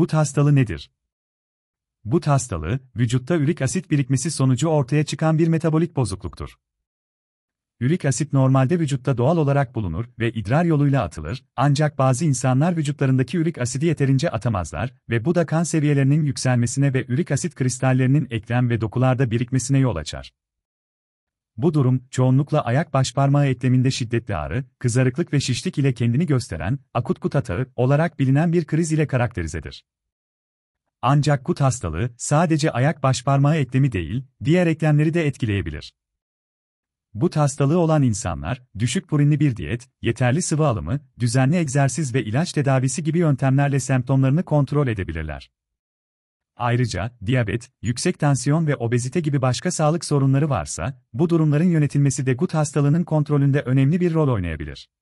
Gut hastalığı nedir? Gut hastalığı, vücutta ürik asit birikmesi sonucu ortaya çıkan bir metabolik bozukluktur. Ürik asit normalde vücutta doğal olarak bulunur ve idrar yoluyla atılır, ancak bazı insanlar vücutlarındaki ürik asidi yeterince atamazlar ve bu da kan seviyelerinin yükselmesine ve ürik asit kristallerinin eklem ve dokularda birikmesine yol açar. Bu durum, çoğunlukla ayak başparmağı ekleminde şiddetli ağrı, kızarıklık ve şişlik ile kendini gösteren, akut kut atağı olarak bilinen bir kriz ile karakterizedir. Ancak kut hastalığı, sadece ayak başparmağı eklemi değil, diğer eklemleri de etkileyebilir. Bu hastalığı olan insanlar, düşük purinli bir diyet, yeterli sıvı alımı, düzenli egzersiz ve ilaç tedavisi gibi yöntemlerle semptomlarını kontrol edebilirler. Ayrıca, diyabet, yüksek tansiyon ve obezite gibi başka sağlık sorunları varsa, bu durumların yönetilmesi de gut hastalığının kontrolünde önemli bir rol oynayabilir.